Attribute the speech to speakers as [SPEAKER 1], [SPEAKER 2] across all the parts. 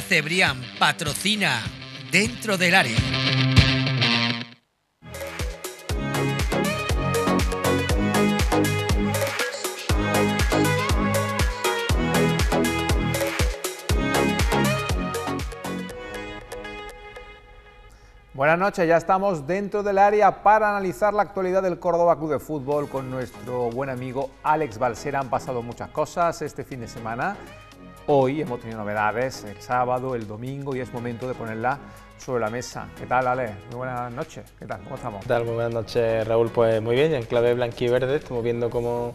[SPEAKER 1] Cebrián patrocina dentro del área. Buenas noches, ya estamos dentro del área para analizar la actualidad del Córdoba Club de Fútbol con nuestro buen amigo Alex Balsera. Han pasado muchas cosas este fin de semana Hoy hemos tenido novedades, el sábado, el domingo, y es momento de ponerla sobre la mesa. ¿Qué tal, Ale? Muy buenas noches. ¿Qué tal? ¿Cómo estamos?
[SPEAKER 2] Muy buenas noches, Raúl. Pues muy bien, en clave blanquiverde estamos viendo cómo...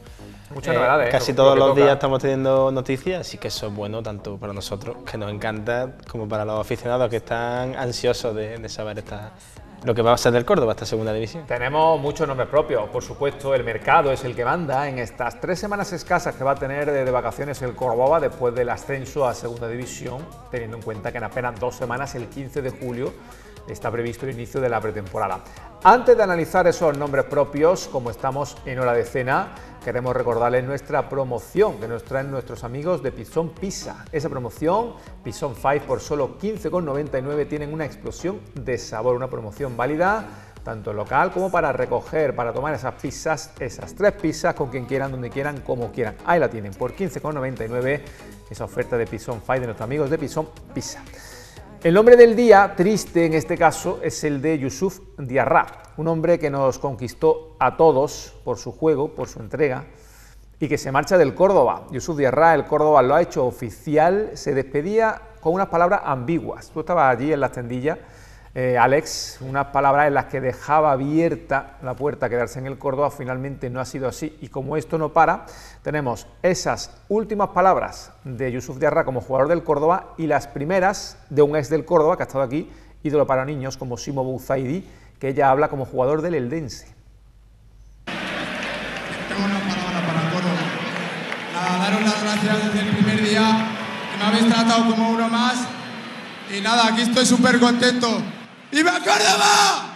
[SPEAKER 1] Muchas eh, novedades. ¿eh? Casi todos los días
[SPEAKER 2] estamos teniendo noticias, así que eso es bueno tanto para nosotros, que nos encanta, como para los aficionados que están ansiosos de, de saber estas lo que va a ser del
[SPEAKER 1] Córdoba, esta segunda división. Tenemos muchos nombres propios, por supuesto, el mercado es el que manda. En estas tres semanas escasas que va a tener de, vacaciones el Córdoba después del ascenso a segunda división, teniendo en cuenta que en apenas dos semanas, el 15 de julio, está previsto el inicio de la pretemporada. Antes de analizar esos nombres propios, como estamos en hora de cena, queremos recordarles nuestra promoción que nos traen nuestros amigos de Pizón Pisa... Esa promoción, Pizón 5 por solo 15,99, tienen una explosión de sabor, una promoción válida tanto local como para recoger, para tomar esas pizzas, esas tres pizzas con quien quieran, donde quieran, como quieran. Ahí la tienen, por 15,99 esa oferta de Pizón Five... de nuestros amigos de Pizón Pisa... El nombre del día, triste en este caso, es el de Yusuf Diarra, un hombre que nos conquistó a todos por su juego, por su entrega, y que se marcha del Córdoba. Yusuf Diarra, el Córdoba lo ha hecho oficial, se despedía con unas palabras ambiguas. Tú estabas allí en las tendillas eh, Alex, unas palabras en las que dejaba abierta la puerta a quedarse en el Córdoba, finalmente no ha sido así. Y como esto no para, tenemos esas últimas palabras de Yusuf Diarra como jugador del Córdoba y las primeras de un ex del Córdoba que ha estado aquí, ídolo para niños, como Simo Bouzaidi, que ella habla como jugador del Eldense.
[SPEAKER 2] Tengo una palabra para Córdoba. daros las gracias desde el primer día, que me habéis tratado como uno más. Y nada, aquí estoy súper contento. ¡Viva Córdoba!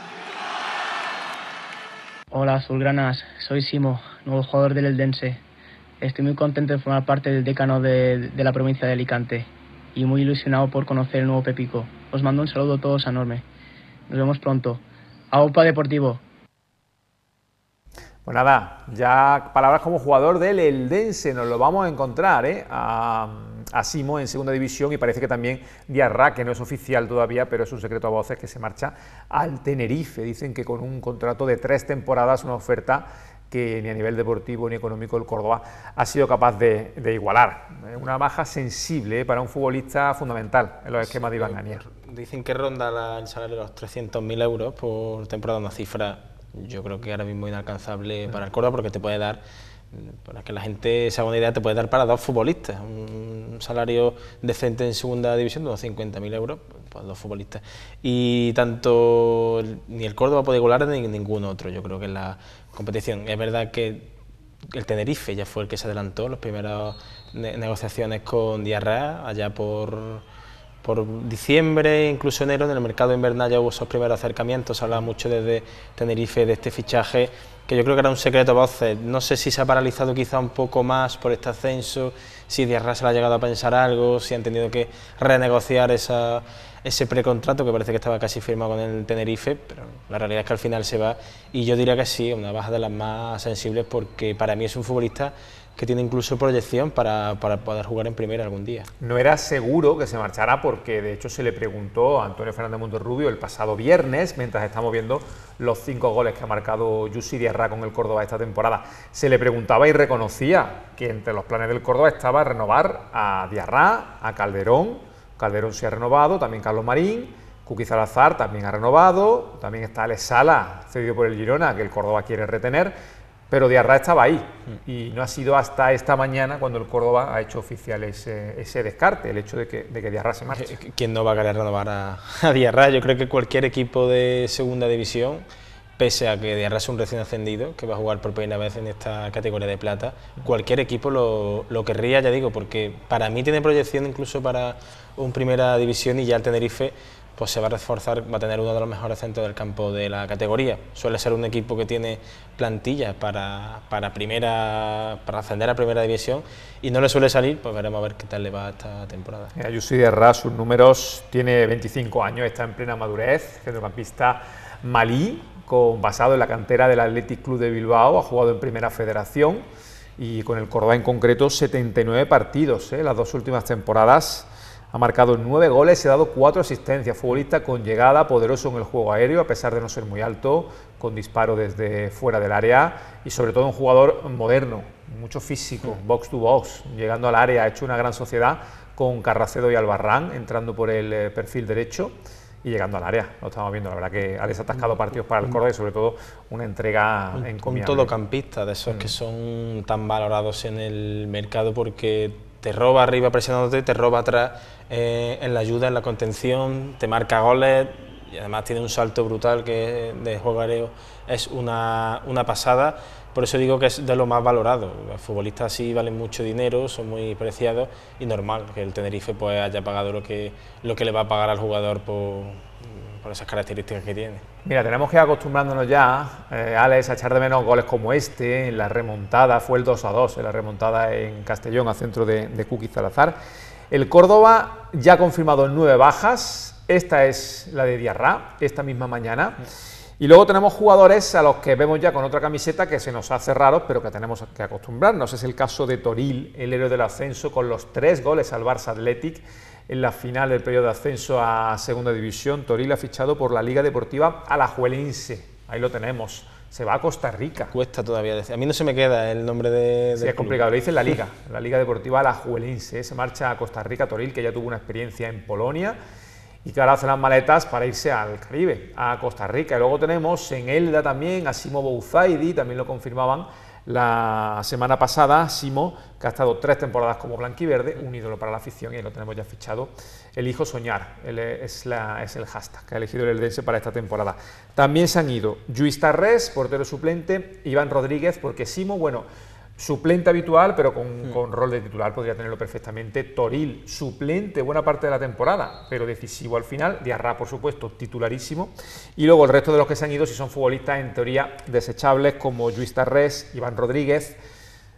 [SPEAKER 2] Hola Azulgranas, soy Simo, nuevo jugador del Eldense. Estoy muy contento de formar parte del decano de, la provincia de Alicante y muy ilusionado por conocer el nuevo Pepico. Os mando un saludo a todos enorme. Nos vemos pronto. AUPA Deportivo.
[SPEAKER 1] Pues nada, ya palabras como jugador del Eldense, nos lo vamos a encontrar, ¿eh? Asimo en segunda división y parece que también Diarra, que no es oficial todavía, pero es un secreto a voces, que se marcha al Tenerife. Dicen que con un contrato de tres temporadas, una oferta que ni a nivel deportivo ni económico el Córdoba ha sido capaz de, igualar. Eh, una baja sensible eh, para un futbolista fundamental en los esquemas de Iván
[SPEAKER 2] Dicen que ronda la, el salario de los 300.000 euros por temporada, una cifra yo creo que ahora mismo inalcanzable para el Córdoba porque te puede dar para que la gente se haga una idea, te puede dar para dos futbolistas, un salario decente en segunda división de unos 50.000 euros, pues dos futbolistas. Y tanto ni el Córdoba puede golar ni ningún otro, yo creo que en la competición. Es verdad que el Tenerife ya fue el que se adelantó, las primeras negociaciones con Diarra, allá por, por diciembre, incluso enero, en el mercado invernal ya hubo esos primeros acercamientos, se hablaba mucho desde Tenerife de este fichaje que yo creo que era un secreto voces. No sé si se ha paralizado quizá un poco más por este ascenso, si Diarra se ha llegado a pensar algo, si han tenido que renegociar ese precontrato que parece que estaba casi firmado con el Tenerife, pero la realidad es que al final se va y yo diría que sí, una baja de las más sensibles porque para mí es un futbolista que tiene incluso proyección para, poder jugar en primera algún día.
[SPEAKER 1] No era seguro que se marchara porque de hecho se le preguntó a Antonio Fernández Monterrubio el pasado viernes, mientras estamos viendo los cinco goles que ha marcado ...Yussi Diarra con el Córdoba esta temporada, se le preguntaba y reconocía que entre los planes del Córdoba estaba renovar a Diarra, a Calderón, Calderón se ha renovado, también Carlos Marín, Kuki también ha renovado, también está Alex Sala, cedido por el Girona, que el Córdoba quiere retener, pero Diarra estaba ahí mm. y no ha sido hasta esta mañana cuando el Córdoba ha hecho oficial ese, descarte, el hecho de que, Diarra se marche. Eh, eh, ¿Quién no va a querer renovar a,
[SPEAKER 2] Diarra? Yo creo que cualquier equipo de segunda división, pese a que Diarra es un recién ascendido, que va a jugar por primera vez en esta categoría de plata, mm. cualquier equipo lo, lo querría, ya digo, porque para mí tiene proyección incluso para un primera división y ya el Tenerife pues se va a reforzar, va a tener uno de los mejores centros del campo de la categoría. Suele ser un equipo que tiene plantillas para, primera, para ascender a primera división y no le suele salir, pues veremos a ver qué tal le va esta temporada. de
[SPEAKER 1] Erra, sus números, tiene 25 años, está en plena madurez, centrocampista malí, con, basado en la cantera del Athletic Club de Bilbao, ha jugado en primera federación y con el Córdoba en concreto 79 partidos, eh, las dos últimas temporadas ha marcado nueve goles y ha dado cuatro asistencias. Futbolista con llegada, poderoso en el juego aéreo, a pesar de no ser muy alto, con disparo desde fuera del área y sobre todo un jugador moderno, mucho físico, box to box, llegando al área. Ha hecho una gran sociedad con Carracedo y Albarrán, entrando por el eh, perfil derecho y llegando al área. Lo estamos viendo, la verdad que ha desatascado partidos para el mm. Córdoba y sobre todo una entrega en Un todocampista de esos que mm. son tan
[SPEAKER 2] valorados en el mercado porque te roba arriba presionándote, te roba atrás eh, en la ayuda, en la contención, te marca goles y además tiene un salto brutal que de jugareo es una, una pasada. Por eso digo que es de lo más valorado. Los futbolistas sí valen mucho dinero, son muy preciados y normal que el Tenerife pues haya pagado lo que, lo que le va a pagar al jugador por por esas características que tiene.
[SPEAKER 1] Mira, tenemos que ir acostumbrándonos ya, eh, Alex, a echar de menos goles como este, en la remontada, fue el 2 a 2, en la remontada en Castellón, a centro de, de Salazar. El Córdoba ya ha confirmado nueve bajas, esta es la de Diarra, esta misma mañana. Y luego tenemos jugadores a los que vemos ya con otra camiseta que se nos hace raros, pero que tenemos que acostumbrarnos. Es el caso de Toril, el héroe del ascenso, con los tres goles al Barça Athletic en la final del periodo de ascenso a Segunda División. Toril ha fichado por la Liga Deportiva Alajuelense. Ahí lo tenemos. Se va a Costa Rica. Cuesta todavía decir. A mí no se me queda el nombre de. Sí, es complicado. Club. Le dicen la Liga, la Liga Deportiva Alajuelense. Se marcha a Costa Rica Toril, que ya tuvo una experiencia en Polonia y que ahora hace las maletas para irse al Caribe, a Costa Rica. Y luego tenemos en Elda también a Simo Bouzaidi, también lo confirmaban la semana pasada, Simo, que ha estado tres temporadas como blanquiverde, un ídolo para la afición y lo tenemos ya fichado. Elijo soñar, el, es, la, es, el hashtag que ha elegido el Eldense para esta temporada. También se han ido Luis Tarrés, portero suplente, Iván Rodríguez, porque Simo, bueno, suplente habitual, pero hmm. con, rol de titular podría tenerlo perfectamente. Toril, suplente buena parte de la temporada, pero decisivo al final. Diarra, por supuesto, titularísimo. Y luego el resto de los que se han ido, si son futbolistas en teoría desechables, como Luis Tarrés, Iván Rodríguez,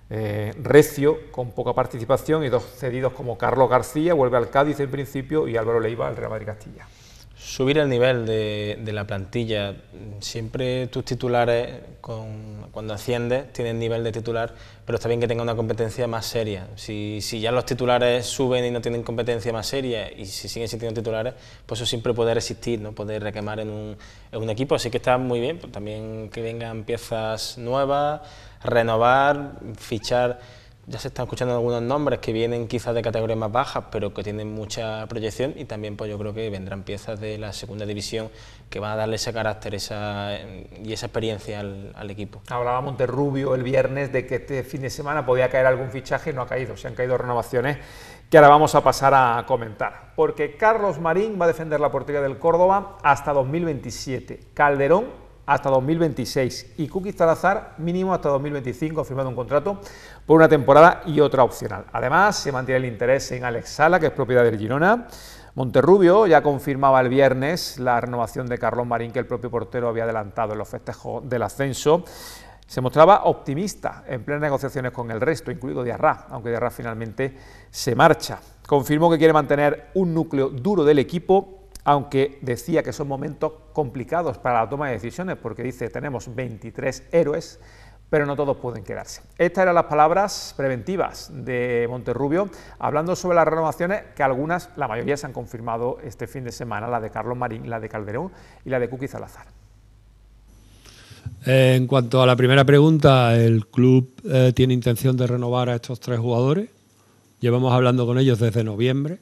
[SPEAKER 1] eh, Recio, con poca participación, y dos cedidos como Carlos García, vuelve al Cádiz en principio, y Álvaro Leiva al Real Madrid Castilla subir el nivel de, la plantilla.
[SPEAKER 2] Siempre tus titulares, cuando asciendes, tienen nivel de titular, pero está bien que tenga una competencia más seria. Si, ya los titulares suben y no tienen competencia más seria, y si siguen siendo titulares, pues eso siempre puede resistir, ¿no? poder requemar en un, en un equipo. Así que está muy bien, pues también que vengan piezas nuevas, renovar, fichar ya se están escuchando algunos nombres que vienen quizás de categorías más bajas, pero que tienen mucha proyección y también pues yo creo que vendrán piezas de la segunda división que van a darle ese carácter y esa experiencia al, equipo. equipo.
[SPEAKER 1] Hablaba Rubio el viernes de que este fin de semana podía caer algún fichaje, y no ha caído, se han caído renovaciones que ahora vamos a pasar a comentar. Porque Carlos Marín va a defender la portería del Córdoba hasta 2027, Calderón hasta 2026 y Cookie Salazar mínimo hasta 2025, ha firmado un contrato por una temporada y otra opcional. Además, se mantiene el interés en Alex Sala, que es propiedad del Girona. Monterrubio ya confirmaba el viernes la renovación de Carlón Marín, que el propio portero había adelantado en los festejos del ascenso. Se mostraba optimista en plenas negociaciones con el resto, incluido Diarra, aunque Diarra finalmente se marcha. Confirmó que quiere mantener un núcleo duro del equipo aunque decía que son momentos complicados para la toma de decisiones, porque dice tenemos 23 héroes, pero no todos pueden quedarse. Estas eran las palabras preventivas de Monterrubio, hablando sobre las renovaciones, que algunas, la mayoría se han confirmado este fin de semana, la de Carlos Marín, la de Calderón y la de Kuki Salazar.
[SPEAKER 3] Eh, en cuanto a la primera pregunta, ¿el club eh, tiene intención de renovar a estos tres jugadores? Llevamos hablando con ellos desde noviembre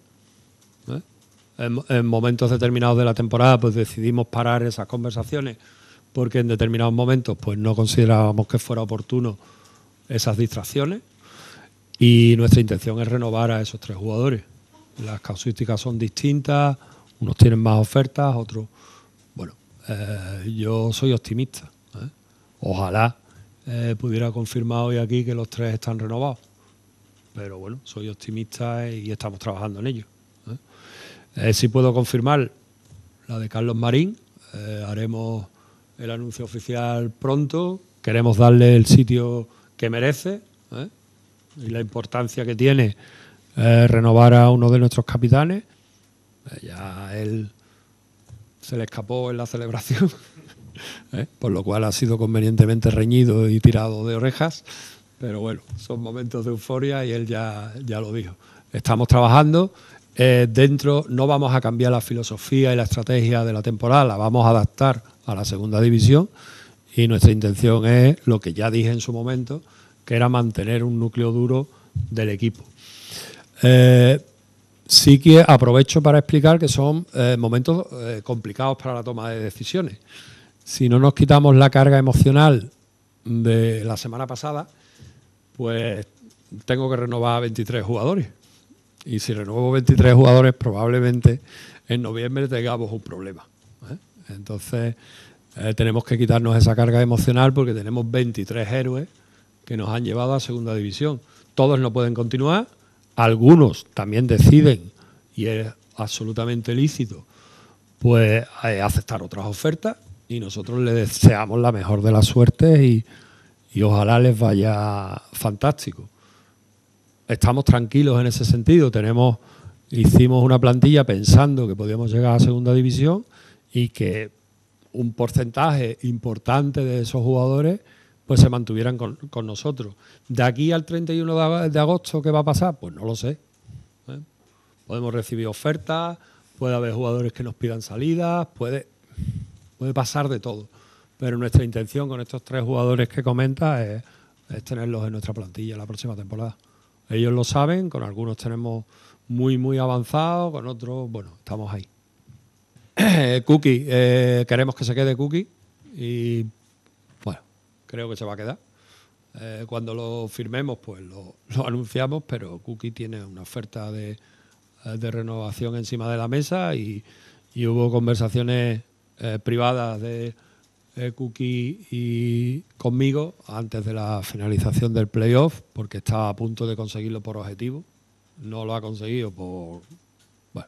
[SPEAKER 3] en, momentos determinados de la temporada pues decidimos parar esas conversaciones porque en determinados momentos pues no considerábamos que fuera oportuno esas distracciones y nuestra intención es renovar a esos tres jugadores. Las causísticas son distintas, unos tienen más ofertas, otros... Bueno, eh, yo soy optimista. ¿eh? Ojalá eh, pudiera confirmar hoy aquí que los tres están renovados. Pero bueno, soy optimista y estamos trabajando en ello. Eh, ...si puedo confirmar la de Carlos Marín. Eh, haremos el anuncio oficial pronto. Queremos darle el sitio que merece ¿eh? y la importancia que tiene renovar a uno de nuestros capitanes. ya él se le escapó en la celebración, por lo cual ha sido convenientemente reñido y tirado de orejas. Pero bueno, son momentos de euforia y él ya, ya lo dijo. Estamos trabajando eh, dentro no vamos a cambiar la filosofía y la estrategia de la temporada, la vamos a adaptar a la segunda división y nuestra intención es lo que ya dije en su momento, que era mantener un núcleo duro del equipo. Eh, sí que aprovecho para explicar que son eh, momentos complicados para la toma de decisiones. Si no nos quitamos la carga emocional de la semana pasada, pues tengo que renovar a 23 jugadores y si renuevo 23 jugadores, probablemente en noviembre tengamos un problema. ¿eh? Entonces, eh, tenemos que quitarnos esa carga emocional porque tenemos 23 héroes que nos han llevado a segunda división. Todos no pueden continuar, algunos también deciden, y es absolutamente lícito, pues eh, aceptar otras ofertas y nosotros les deseamos la mejor de las suertes y ojalá les vaya fantástico estamos tranquilos en ese sentido. Tenemos, hicimos una plantilla pensando que podíamos llegar a segunda división y que un porcentaje importante de esos jugadores pues se mantuvieran con, nosotros. ¿De aquí al 31 de agosto qué va a pasar? Pues no lo sé. ¿eh? Podemos recibir ofertas, puede haber jugadores que nos pidan salidas, puede, puede pasar de todo. Pero nuestra intención con estos tres jugadores que comenta es tenerlos en nuestra plantilla la próxima temporada. Ellos lo saben, con algunos tenemos muy, muy avanzado, con otros, bueno, estamos ahí. Eh, Cookie, eh, queremos que se quede Cookie y bueno, creo que se va a quedar. Eh, cuando lo firmemos, pues lo, anunciamos, pero Cookie tiene una oferta de, renovación encima de la mesa y, hubo conversaciones privadas de Cookie y conmigo antes de la finalización del playoff, porque estaba a punto de conseguirlo por objetivo. No lo ha conseguido por, bueno,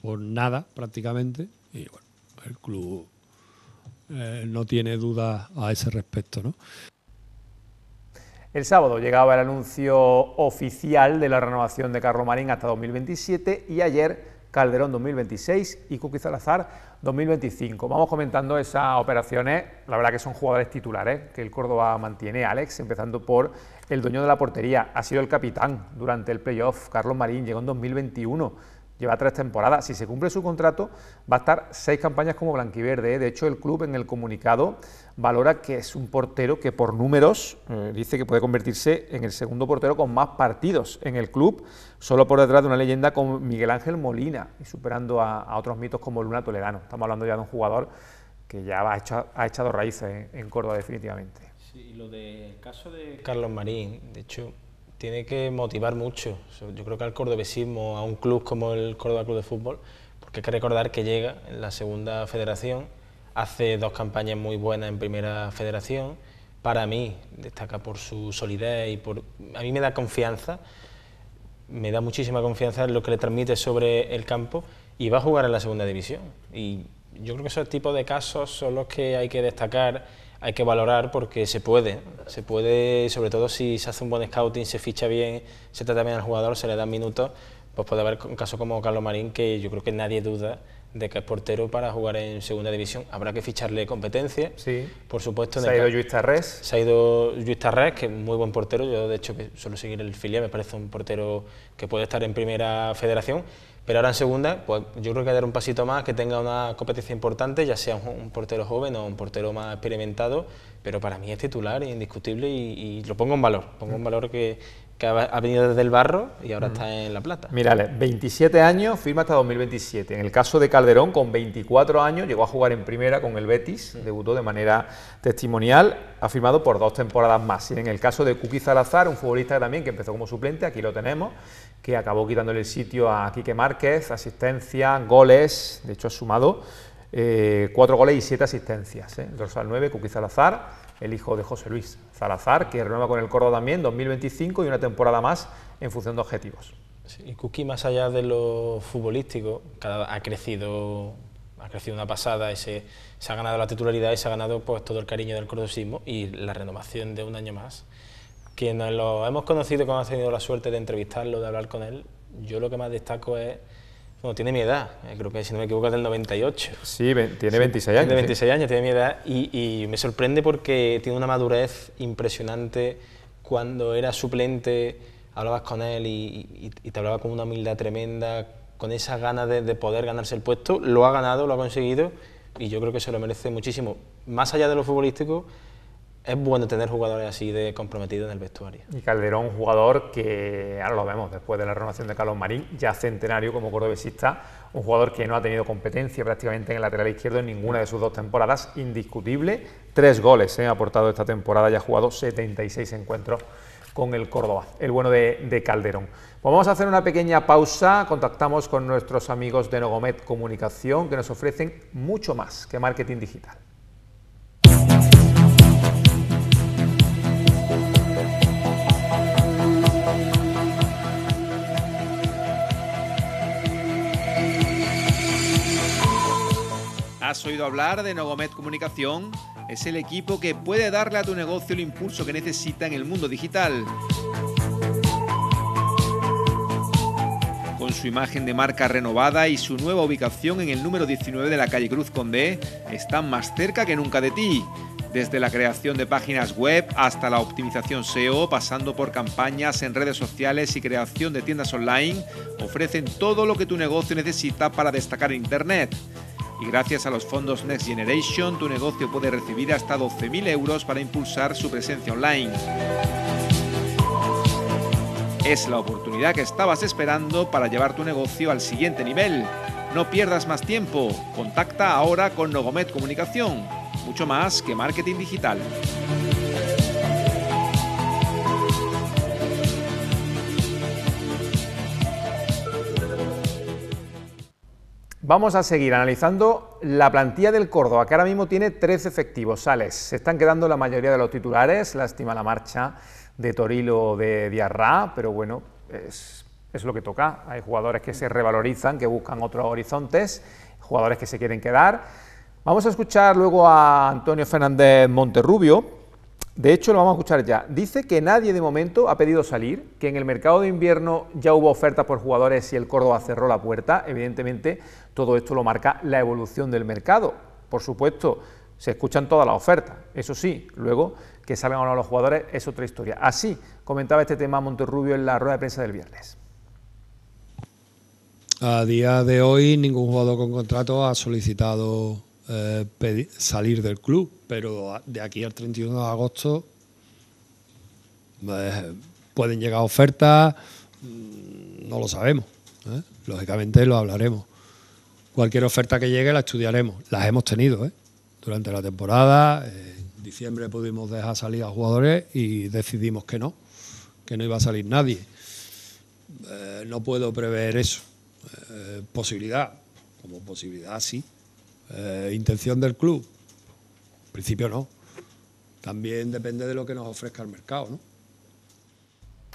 [SPEAKER 3] por nada prácticamente. Y bueno, el club eh, no tiene dudas a ese respecto. ¿no?
[SPEAKER 1] El sábado llegaba el anuncio oficial de la renovación de Carlo Marín hasta 2027 y ayer Calderón 2026 y Kuki Salazar 2025. Vamos comentando esas operaciones, ¿eh? la verdad que son jugadores titulares ¿eh? que el Córdoba mantiene, Alex, empezando por el dueño de la portería, ha sido el capitán durante el playoff, Carlos Marín, llegó en 2021 Lleva tres temporadas. Si se cumple su contrato, va a estar seis campañas como blanquiverde. ¿eh? De hecho, el club en el comunicado valora que es un portero que por números eh, dice que puede convertirse en el segundo portero con más partidos en el club, solo por detrás de una leyenda como Miguel Ángel Molina y superando a, otros mitos como Luna Toledano. Estamos hablando ya de un jugador que ya ha, echado raíces en, Córdoba definitivamente.
[SPEAKER 2] Sí, lo del caso de Carlos Marín, de hecho, tiene que motivar mucho. Yo creo que al cordobesismo, a un club como el Córdoba Club de Fútbol, porque hay que recordar que llega en la segunda federación, hace dos campañas muy buenas en primera federación. Para mí, destaca por su solidez y por. A mí me da confianza, me da muchísima confianza en lo que le transmite sobre el campo y va a jugar en la segunda división. Y yo creo que esos tipos de casos son los que hay que destacar hay que valorar porque se puede, se puede, sobre todo si se hace un buen scouting, se ficha bien, se trata bien al jugador, se le dan minutos, pues puede haber un caso como Carlos Marín, que yo creo que nadie duda de que es portero para jugar en segunda división. Habrá que ficharle competencia, sí. por supuesto. Se ha ido Luis Tarrés. Se ha ido Luis Tarrés, que es muy buen portero, yo de hecho que suelo seguir el filial, me parece un portero que puede estar en primera federación, pero ahora en segunda, pues yo creo que dar un pasito más, que tenga una competencia importante, ya sea un, portero joven o un portero más experimentado, pero para mí es titular, indiscutible y, lo pongo en valor. Pongo en valor
[SPEAKER 1] que, ha venido desde el barro y ahora está en La Plata. Mírale, 27 años, firma hasta 2027. En el caso de Calderón, con 24 años, llegó a jugar en primera con el Betis, debutó de manera testimonial, ha firmado por dos temporadas más. Y en el caso de Kuki Salazar, un futbolista también que empezó como suplente, aquí lo tenemos, que acabó quitándole el sitio a Quique Márquez, asistencia, goles, de hecho ha sumado eh, cuatro goles y siete asistencias. ¿eh? El dorsal 9, Cuqui Salazar, el hijo de José Luis Salazar, que renueva con el Córdoba también 2025 y una temporada más en función de objetivos. y Cuqui, más allá de lo
[SPEAKER 2] futbolístico, ha crecido ha crecido una pasada, se, ha ganado la titularidad y se ha ganado pues, todo el cariño del cordosismo y la renovación de un año más quienes lo hemos conocido, que hemos tenido la suerte de entrevistarlo, de hablar con él, yo lo que más destaco es bueno, tiene mi edad, eh, creo que si no me equivoco es del 98.
[SPEAKER 1] Sí, tiene 26 años. Tiene 26
[SPEAKER 2] años, tiene mi edad y, me sorprende porque tiene una madurez impresionante. Cuando era suplente hablabas con él y, te hablaba con una humildad tremenda, con esa gana de, de, poder ganarse el puesto. Lo ha ganado, lo ha conseguido y yo creo que se lo merece muchísimo. Más allá de lo futbolístico, es bueno tener jugadores así de comprometidos en el vestuario. Y Calderón,
[SPEAKER 1] jugador que ahora lo vemos después de la renovación de Carlos Marín, ya centenario como cordobesista, un jugador que no ha tenido competencia prácticamente en el lateral izquierdo en ninguna de sus dos temporadas, indiscutible. Tres goles se eh, ha aportado esta temporada y ha jugado 76 encuentros con el Córdoba, el bueno de, Calderón. Pues vamos a hacer una pequeña pausa, contactamos con nuestros amigos de Nogomet Comunicación que nos ofrecen mucho más que marketing digital. ¿Has oído hablar de Nogomet Comunicación? Es el equipo que puede darle a tu negocio el impulso que necesita en el mundo digital. Con su imagen de marca renovada y su nueva ubicación en el número 19 de la calle Cruz Condé, están más cerca que nunca de ti. Desde la creación de páginas web hasta la optimización SEO, pasando por campañas en redes sociales y creación de tiendas online, ofrecen todo lo que tu negocio necesita para destacar en Internet y gracias a los fondos Next Generation tu negocio puede recibir hasta 12.000 euros para impulsar su presencia online. Es la oportunidad que estabas esperando para llevar tu negocio al siguiente nivel. No pierdas más tiempo. Contacta ahora con Nogomet Comunicación, mucho más que marketing digital. Vamos a seguir analizando la plantilla del Córdoba, que ahora mismo tiene 13 efectivos. Sales, se están quedando la mayoría de los titulares, lástima la marcha de Torilo de Diarra, pero bueno, es, es lo que toca. Hay jugadores que se revalorizan, que buscan otros horizontes, jugadores que se quieren quedar. Vamos a escuchar luego a Antonio Fernández Monterrubio, de hecho, lo vamos a escuchar ya. Dice que nadie de momento ha pedido salir, que en el mercado de invierno ya hubo ofertas por jugadores y el Córdoba cerró la puerta. Evidentemente, todo esto lo marca la evolución del mercado. Por supuesto, se escuchan todas las ofertas. Eso sí, luego que salgan uno los jugadores es otra historia. Así comentaba este tema Monterrubio en la rueda de prensa del viernes.
[SPEAKER 3] A día de hoy, ningún jugador con contrato ha solicitado eh, salir del club pero de aquí al 31 de agosto pues, pueden llegar ofertas, mm, no lo sabemos. ¿eh? Lógicamente lo hablaremos. Cualquier oferta que llegue la estudiaremos. Las hemos tenido ¿eh? durante la temporada. En diciembre pudimos dejar salir a jugadores y decidimos que no, que no iba a salir nadie. Eh, no puedo prever eso. posibilidad, como posibilidad sí. intención del club, principio no. También depende de lo que nos ofrezca el mercado, ¿no?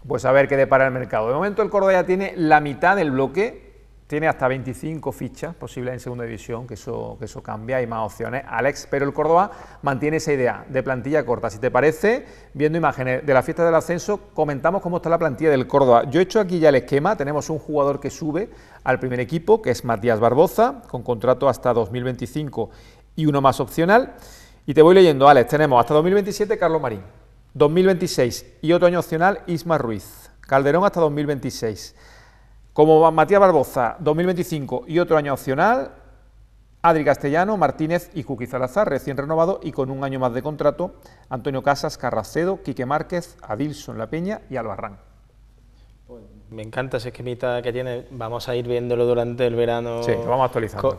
[SPEAKER 1] Pues a ver qué depara el mercado. De momento el Córdoba ya tiene la mitad del bloque, tiene hasta 25 fichas posibles en segunda división, que eso, que eso cambia, y más opciones, Alex, pero el Córdoba mantiene esa idea de plantilla corta. Si te parece, viendo imágenes de la fiesta del ascenso, comentamos cómo está la plantilla del Córdoba. Yo he hecho aquí ya el esquema, tenemos un jugador que sube al primer equipo, que es Matías Barboza, con contrato hasta 2025 y uno más opcional. Y te voy leyendo, Alex. Tenemos hasta 2027 Carlos Marín, 2026 y otro año opcional Isma Ruiz, Calderón hasta 2026. Como Matías Barboza, 2025 y otro año opcional, Adri Castellano, Martínez y Cuqui Salazar, recién renovado y con un año más de contrato, Antonio Casas, Carracedo, Quique Márquez, Adilson La Peña y Albarrán
[SPEAKER 2] me encanta ese esquemita que tiene. Vamos a ir viéndolo durante el verano. vamos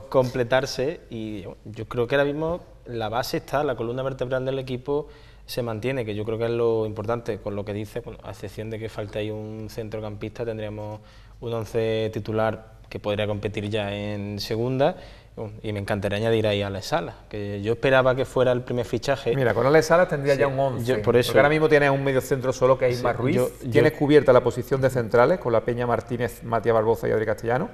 [SPEAKER 2] completarse. Y yo creo que ahora mismo la base está, la columna vertebral del equipo se mantiene, que yo creo que es lo importante. Con lo que dice, a excepción de que falta ahí un centrocampista, tendríamos un once titular que podría competir ya en segunda y me encantaría añadir ahí a Alex Salas, que yo esperaba que fuera el primer
[SPEAKER 1] fichaje. Mira, con Alex Salas tendría ya un 11. por eso, ahora mismo tienes un medio centro solo que es Isma Ruiz. tienes cubierta la posición de centrales con la Peña Martínez, Matías Barboza y Adri Castellano.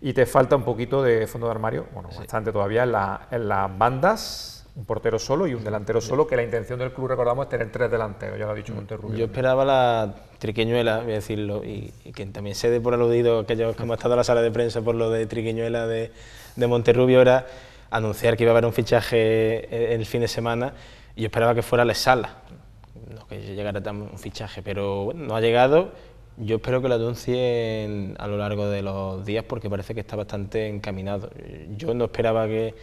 [SPEAKER 1] Y te falta un poquito de fondo de armario, bueno, bastante todavía en, las bandas un portero solo y un delantero solo, que la intención del club, recordamos, es tener tres delanteros, ya lo ha dicho mm. Monterrubio. Yo esperaba la
[SPEAKER 2] triqueñuela, voy a decirlo, y, quien también se dé por aludido aquellos que hemos estado en la sala de prensa por lo de triqueñuela de, de Monterrubio era anunciar que iba a haber un fichaje e-, el fin de semana y yo esperaba que fuera la sala que llegara un fichaje, pero no ha llegado. Yo espero que lo anuncien a lo largo de los días porque parece que está bastante encaminado. Yo no esperaba que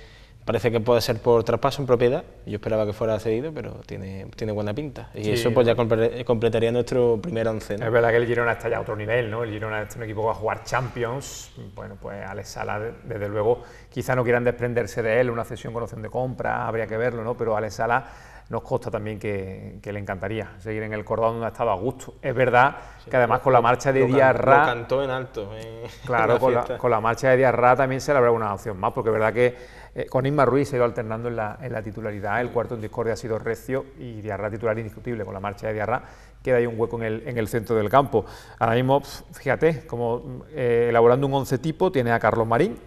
[SPEAKER 2] parece que puede ser por traspaso en propiedad. Yo esperaba que fuera cedido, pero tiene, tiene buena pinta. Y eso pues ya eh, completaría nuestro primer once.
[SPEAKER 1] Es verdad que el Girona está ya a otro nivel, ¿no? El Girona es un equipo que va a jugar Champions. Bueno, pues Alex Sala, desde luego, quizá no quieran desprenderse de él, una cesión con opción de compra, habría que verlo, ¿no? Pero Alex Sala nos consta también que, le encantaría seguir en el cordón donde ha estado a gusto. Es verdad que además con la marcha de Díaz Ra...
[SPEAKER 2] cantó en alto. claro, con,
[SPEAKER 1] la, marcha de Díaz también se le habrá una opción más, porque es verdad que eh, con Inma Ruiz se ha ido alternando en la, titularidad. El cuarto en discordia ha sido Recio y Diarra titular indiscutible. Con la marcha de Diarra queda ahí un hueco en el, centro del campo. Ahora mismo, fíjate, como eh, elaborando un once tipo, tiene a Carlos Marín,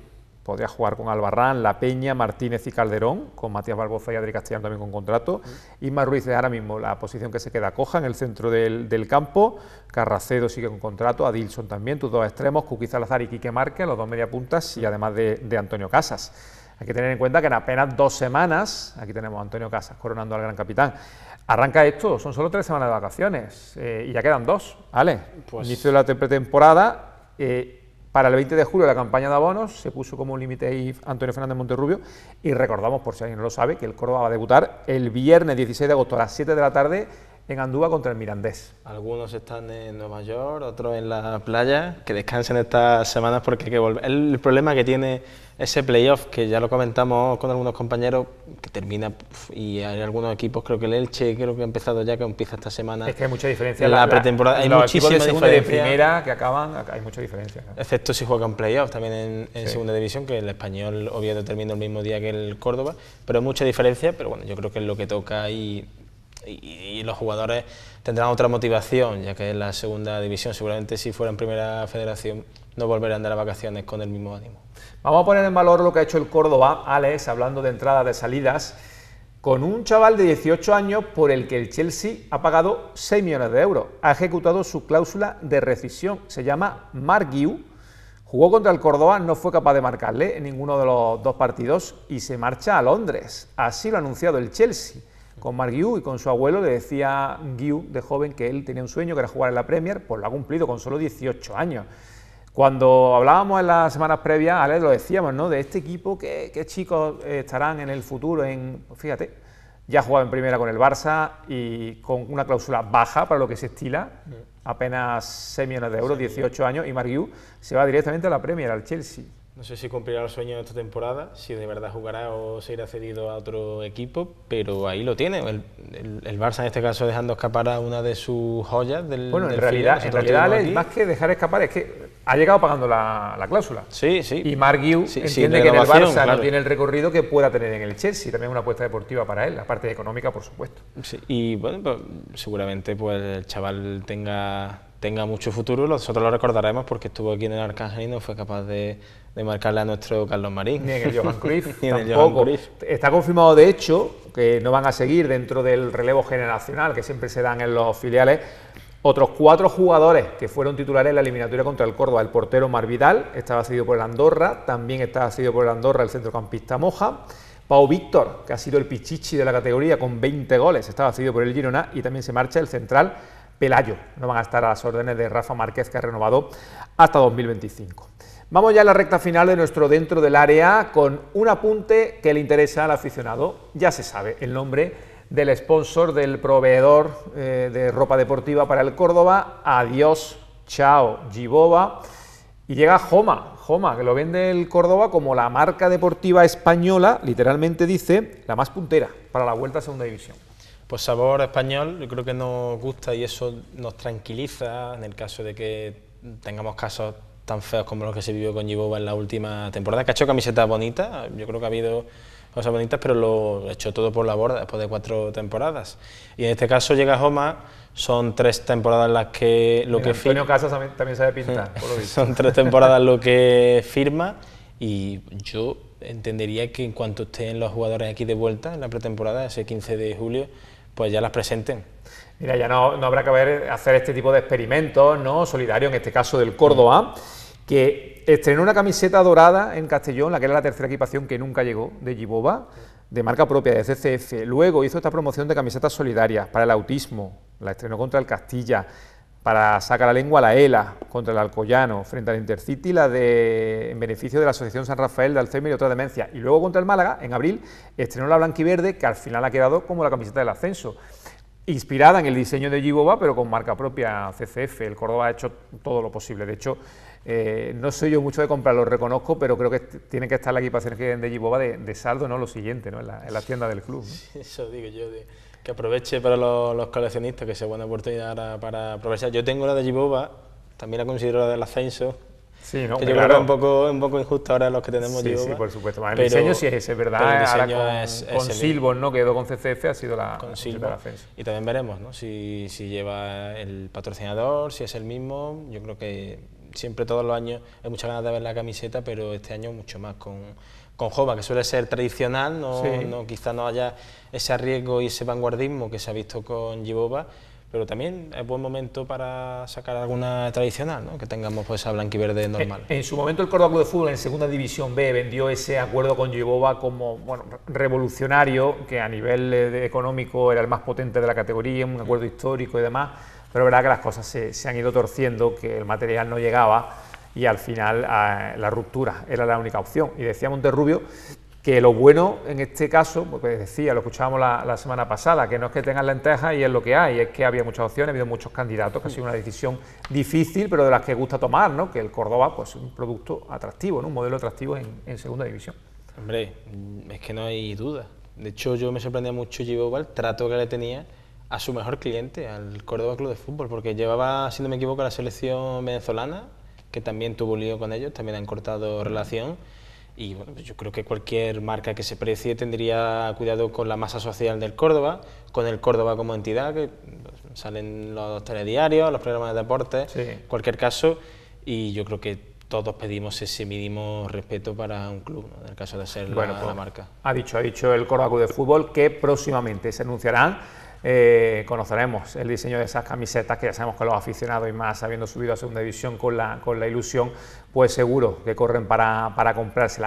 [SPEAKER 1] podría jugar con Albarrán, La Peña, Martínez y Calderón, con Matías Barbosa y Adri Castellano también con contrato. Mm. Inma Ruiz es ahora mismo la posición que se queda coja en el centro del, campo. Carracedo sigue con contrato, Adilson también, tus dos extremos, cuquizalazar y Quique Marque, los dos media puntas y mm. además de, de Antonio Casas. Hay que tener en cuenta que en apenas dos semanas, aquí tenemos a Antonio Casas coronando al gran capitán, arranca esto, son solo tres semanas de vacaciones eh, y ya quedan dos, ¿vale? Pues- Inicio de la pretemporada, eh, para el 20 de julio la campaña de abonos se puso como un límite Antonio Fernández Monterrubio y recordamos, por si alguien no lo sabe, que el Córdoba va a debutar el viernes 16 de agosto a las 7 de la tarde en Andúa contra el Mirandés.
[SPEAKER 2] Algunos están en Nueva York, otros en la playa, que descansen estas semanas porque hay que volver. El problema que tiene ese playoff, que ya lo comentamos con algunos compañeros, que termina y hay algunos equipos, creo que el Elche, creo que ha empezado ya, que empieza esta semana. Es que hay mucha diferencia. la, pretemporada, hay muchísimos equipos de primera
[SPEAKER 1] que acaban, hay mucha diferencia.
[SPEAKER 2] Excepto si juegan playoff también en, segunda división, que el español obviamente termina el mismo día que el Córdoba, pero hay mucha diferencia, pero bueno, yo creo que es lo que toca y y, los jugadores tendrán otra motivación, ya que en la segunda división, seguramente si fuera en primera federación, no volverán de las vacaciones con el mismo ánimo.
[SPEAKER 1] Vamos a poner en valor lo que ha hecho el Córdoba, Alex, hablando de entradas, de salidas, con un chaval de 18 años por el que el Chelsea ha pagado 6 millones de euros. Ha ejecutado su cláusula de rescisión, se llama Margiu, Jugó contra el Córdoba, no fue capaz de marcarle en ninguno de los dos partidos y se marcha a Londres. Así lo ha anunciado el Chelsea con Mark y con su abuelo. Le decía Yu de joven que él tenía un sueño que era jugar en la Premier, pues lo ha cumplido con solo 18 años. Cuando hablábamos en las semanas previas, Alex lo decíamos, ¿no? De este equipo, ¿qué, qué chicos estarán en el futuro? En, fíjate, ya jugaba en primera con el Barça y con una cláusula baja para lo que se estila, apenas 6 millones de euros, 18 años, y Mariu se va directamente a la Premier, al Chelsea. No sé
[SPEAKER 2] si cumplirá el sueño de esta temporada, si de verdad jugará o se irá cedido a otro equipo, pero ahí lo tiene. El, Barça, en este caso, dejando escapar a una de sus joyas del. Bueno, en realidad, más
[SPEAKER 1] que dejar escapar, es que ha llegado pagando la, cláusula. Sí, sí. Y Mark entiende que en el Barça no tiene el recorrido que pueda tener en el Chelsea. También es una apuesta deportiva para él, la parte económica, por supuesto.
[SPEAKER 2] y bueno, pues, seguramente pues el chaval tenga tenga mucho futuro, nosotros lo recordaremos porque estuvo aquí en el Arcángel y no fue capaz de de marcarle
[SPEAKER 1] a nuestro Carlos Marín. Ni en el Johan Cruyff, Ni Está confirmado, de hecho, que no van a seguir dentro del relevo generacional que siempre se dan en los filiales. Otros cuatro jugadores que fueron titulares en la eliminatoria contra el Córdoba. El portero Marvidal estaba cedido por el Andorra, también estaba cedido por el Andorra el centrocampista Moja. Pau Víctor, que ha sido el pichichi de la categoría con 20 goles, estaba cedido por el Girona y también se marcha el central Pelayo. No van a estar a las órdenes de Rafa Márquez, que ha renovado hasta 2025. Vamos ya a la recta final de nuestro dentro del área con un apunte que le interesa al aficionado. Ya se sabe el nombre del sponsor, del proveedor eh, de ropa deportiva para el Córdoba. Adiós, chao, Giboba. Y llega Joma, Joma, que lo vende el Córdoba como la marca deportiva española, literalmente dice, la más puntera para la vuelta a Segunda División.
[SPEAKER 2] Pues sabor español, yo creo que nos gusta y eso nos tranquiliza en el caso de que tengamos casos tan feos como los que se vivió con Yiboba en la última temporada, que ha hecho camisetas bonitas, yo creo que ha habido cosas bonitas, pero lo ha hecho todo por la borda después de cuatro temporadas. Y en este caso llega Homa, son tres temporadas las que lo que Antonio Casas también,
[SPEAKER 1] también sabe pintar, por lo visto. son tres temporadas
[SPEAKER 2] lo que firma y yo entendería que en cuanto estén los jugadores aquí de vuelta en la pretemporada, ese 15
[SPEAKER 1] de julio, pues ya las presenten. Mira, ya no, habrá que hacer este tipo de experimentos, ¿no? Solidario, en este caso del Córdoba, que estrenó una camiseta dorada en Castellón, la que era la tercera equipación que nunca llegó, de Giboba, de marca propia, de CCF. Luego hizo esta promoción de camisetas solidarias para el autismo, la estrenó contra el Castilla, para sacar la lengua la ELA contra el Alcoyano, frente al Intercity, la de en beneficio de la Asociación San Rafael de Alzheimer y otra demencia... Y luego contra el Málaga, en abril, estrenó la blanquiverde, que al final ha quedado como la camiseta del ascenso. Inspirada en el diseño de Giboba, pero con marca propia CCF. El Córdoba ha hecho todo lo posible. De hecho, eh, no soy yo mucho de comprar, lo reconozco, pero creo que tiene que estar la equipación de Giboba de, saldo, no lo siguiente, ¿no? En, la, en la tienda del club.
[SPEAKER 2] ¿no? eso digo yo. De
[SPEAKER 1] que aproveche para los, coleccionistas, que sea buena oportunidad para, aprovechar. Yo tengo la
[SPEAKER 2] de Jiboba, también la considero la del ascenso, Sí, no, que yo creo que un poco, un poco injusto ahora los que tenemos Sí, sí, por supuesto. el diseño sí es ese, ¿verdad? el diseño con, es,
[SPEAKER 1] con ¿no? Quedó con CCF,
[SPEAKER 2] ha sido la... Con Silbon. Y también veremos, ¿no? Si, si lleva el patrocinador, si es el mismo. Yo creo que siempre, todos los años, hay muchas ganas de ver la camiseta, pero este año mucho más con con Jova, que suele ser tradicional, no, quizá no haya ese riesgo y ese vanguardismo que se ha visto con Gibova, pero también es buen momento para sacar alguna tradicional, que tengamos pues esa blanquiverde eh, normal.
[SPEAKER 1] En, su momento el Córdoba Club de Fútbol en Segunda División B vendió ese acuerdo con Gibova como revolucionario, que a nivel eh, económico era el más potente de la categoría, un acuerdo histórico y demás, pero es verdad que las cosas se han ido torciendo, que el material no llegaba y al final ah, la ruptura era la única opción. Y decía Monterrubio que lo bueno en este caso, porque pues, decía, lo escuchábamos la, semana pasada, que no es que tengan lentejas y es lo que hay, es que había muchas opciones, ha habido muchos candidatos, que ha sido una decisión difícil, pero de las que gusta tomar, ¿no? Que el Córdoba, pues, es un producto atractivo, Un modelo atractivo en, segunda división.
[SPEAKER 2] Hombre, mm, es que no hay duda. De hecho, yo me sorprendía mucho, llevaba el trato que le tenía a su mejor cliente, al Córdoba Club de Fútbol, porque llevaba, si no me equivoco, la selección venezolana que también tuvo un lío con ellos, también han cortado relación. Y pues yo creo que cualquier marca que se precie tendría cuidado con la masa social del Córdoba, con el Córdoba como entidad, que pues, salen los telediarios, los programas de deporte, cualquier caso. Y yo creo que todos pedimos ese mínimo respeto para un club, en el caso de ser pues, la, marca.
[SPEAKER 1] Ha dicho, ha dicho el Córdoba Club de Fútbol que próximamente se anunciarán eh, conoceremos el diseño de esas camisetas que ya sabemos que los aficionados y más habiendo subido a segunda división con la, ilusión, pues seguro que corren para, para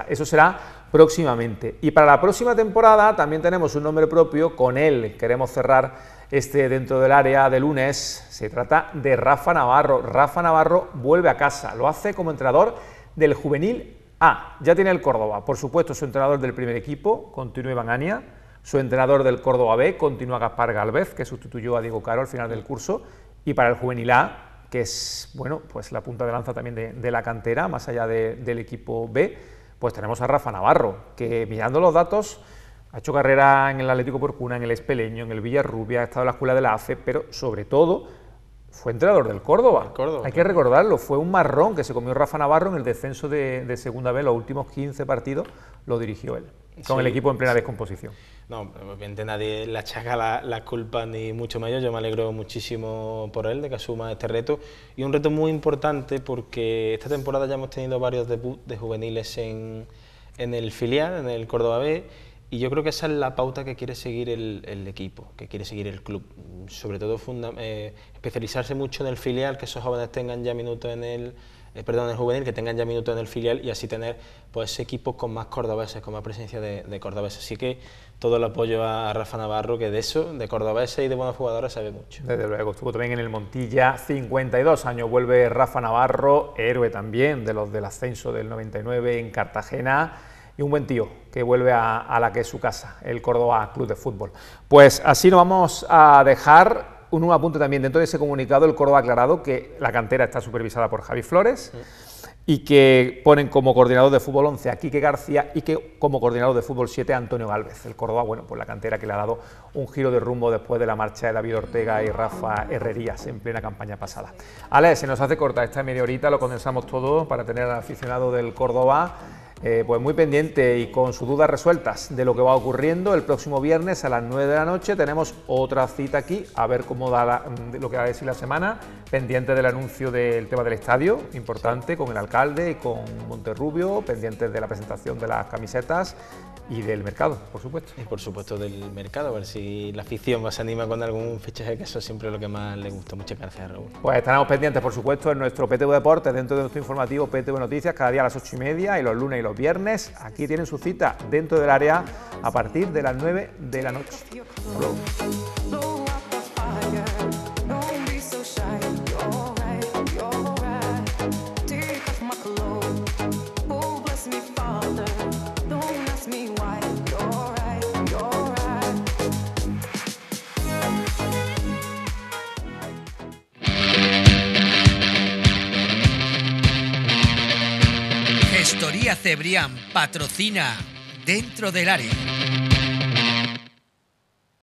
[SPEAKER 1] Eso será próximamente. Y para la próxima temporada también tenemos un nombre propio, con él queremos cerrar este dentro del área de lunes. Se trata de Rafa Navarro. Rafa Navarro vuelve a casa, lo hace como entrenador del juvenil A. Ya tiene el Córdoba, por supuesto, su entrenador del primer equipo, continúe Bagania su entrenador del Córdoba B continúa Gaspar Galvez, que sustituyó a Diego Caro al final del curso, y para el juvenil A, que es bueno, pues la punta de lanza también de, la cantera, más allá del equipo B, pues tenemos a Rafa Navarro, que mirando los datos ha hecho carrera en el Atlético Porcuna, en el Espeleño, en el Villarrubia, ha estado en la escuela de la AFE, pero sobre todo fue entrenador del Córdoba. Hay que recordarlo, fue un marrón que se comió Rafa Navarro en el descenso de, de segunda B, los últimos 15 partidos lo dirigió él con el equipo en plena descomposición.
[SPEAKER 2] No, obviamente nadie le chaga la, la, culpa ni mucho menos. Yo me alegro muchísimo por él de que asuma este reto. Y un reto muy importante porque esta temporada ya hemos tenido varios debuts de juveniles en, en el filial, en el Córdoba B. Y yo creo que esa es la pauta que quiere seguir el, equipo, que quiere seguir el club. Sobre todo eh, especializarse mucho en el filial, que esos jóvenes tengan ya minutos en el eh, perdón, el juvenil, que tengan ya minutos en el filial y así tener pues equipos con más cordobeses, con más presencia de, cordobeses. Así que todo el apoyo a Rafa Navarro,
[SPEAKER 1] que de eso, de cordobeses y de buenos jugadores, sabe mucho. Desde luego, estuvo también en el Montilla, 52 años vuelve Rafa Navarro, héroe también de los del ascenso del 99 en Cartagena y un buen tío que vuelve a, a, la que es su casa, el Córdoba Club de Fútbol. Pues así nos vamos a dejar un, apunte también. Dentro de ese comunicado, el Córdoba ha aclarado que la cantera está supervisada por Javi Flores mm. y que ponen como coordinador de fútbol 11 a Quique García y que como coordinador de fútbol 7 a Antonio Gálvez. El Córdoba, bueno, pues la cantera que le ha dado un giro de rumbo después de la marcha de David Ortega y Rafa Herrerías en plena campaña pasada. Ale, se nos hace corta esta media horita, lo condensamos todo para tener al aficionado del Córdoba eh, pues muy pendiente y con sus dudas resueltas de lo que va ocurriendo. El próximo viernes a las 9 de la noche tenemos otra cita aquí, a ver cómo da mm, lo que va a decir la semana, pendiente del anuncio del tema del estadio, importante, con el alcalde y con Monterrubio, ...pendiente de la presentación de las camisetas y del mercado,
[SPEAKER 2] por supuesto. Y por supuesto del mercado, a ver si la afición más se anima con algún fichaje, que eso es siempre lo que más le gusta. Muchas gracias, Raúl.
[SPEAKER 1] Pues estaremos pendientes, por supuesto, en nuestro PTV Deportes, dentro de nuestro informativo PTV Noticias, cada día a las 8 y media, y los lunes y los viernes. Aquí tienen su cita dentro del área a partir de las 9 de la noche.
[SPEAKER 3] Brian, patrocina Dentro del Área.